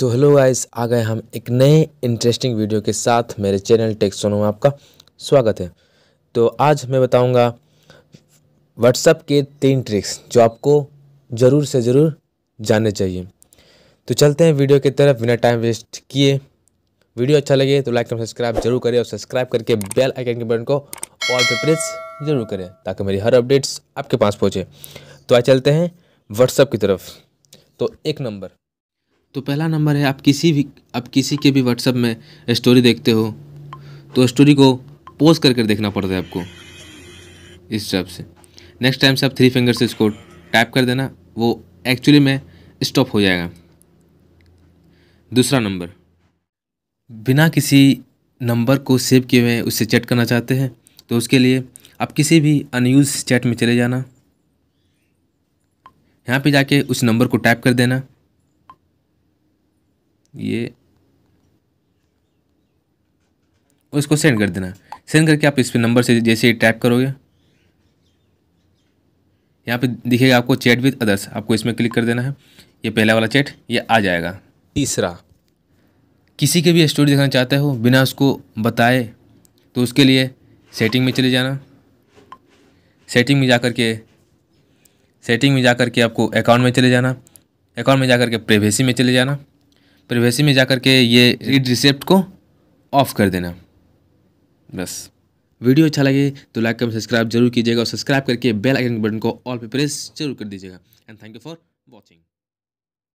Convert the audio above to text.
तो hello guys आ गए हम एक नए इंटरेस्टिंग वीडियो के साथ मेरे चैनल टेक्सोनो में आपका स्वागत है तो आज मैं बताऊंगा व्हाट्सअप के तीन ट्रिक्स जो आपको ज़रूर से ज़रूर जानने चाहिए तो चलते हैं वीडियो की तरफ बिना टाइम वेस्ट किए वीडियो अच्छा लगे तो लाइक और सब्सक्राइब जरूर करें और सब्सक्राइब करके बेल आइकन के बटन को ऑल पे प्रेस जरूर करें ताकि मेरी हर अपडेट्स आपके पास पहुँचे तो आज चलते हैं व्हाट्सअप की तरफ तो एक नंबर तो पहला नंबर है आप किसी भी आप किसी के भी व्हाट्सअप में स्टोरी देखते हो तो स्टोरी को पोस्ट कर कर देखना पड़ता है आपको इस टाइप से नेक्स्ट टाइम से आप थ्री फिंगर से इसको टाइप कर देना वो एक्चुअली में स्टॉप हो जाएगा दूसरा नंबर बिना किसी नंबर को सेव किए हुए उससे चैट करना चाहते हैं तो उसके लिए आप किसी भी अनयूज चैट में चले जाना यहाँ पे जाके उस नंबर को टाइप कर देना ये उसको सेंड कर देना सेंड करके आप इस पर नंबर से जैसे टैप करोगे यहाँ पे दिखेगा आपको चैट विद अदर्स आपको इसमें क्लिक कर देना है ये पहला वाला चैट ये आ जाएगा तीसरा किसी के भी स्टोरी दिखाना चाहते हो बिना उसको बताए तो उसके लिए सेटिंग में चले जाना सेटिंग में जा कर के सेटिंग में जा कर के आपको अकाउंट में चले जाना अकाउंट में जा कर के प्रेवेसी में चले जाना प्रिवेसी में जा के ये रीड रिसेप्ट को ऑफ कर देना बस वीडियो अच्छा लगे तो लाइक कमेंट सब्सक्राइब जरूर कीजिएगा और सब्सक्राइब करके बेल आइकन बटन को ऑल पे प्रेस जरूर कर दीजिएगा and thank you for watching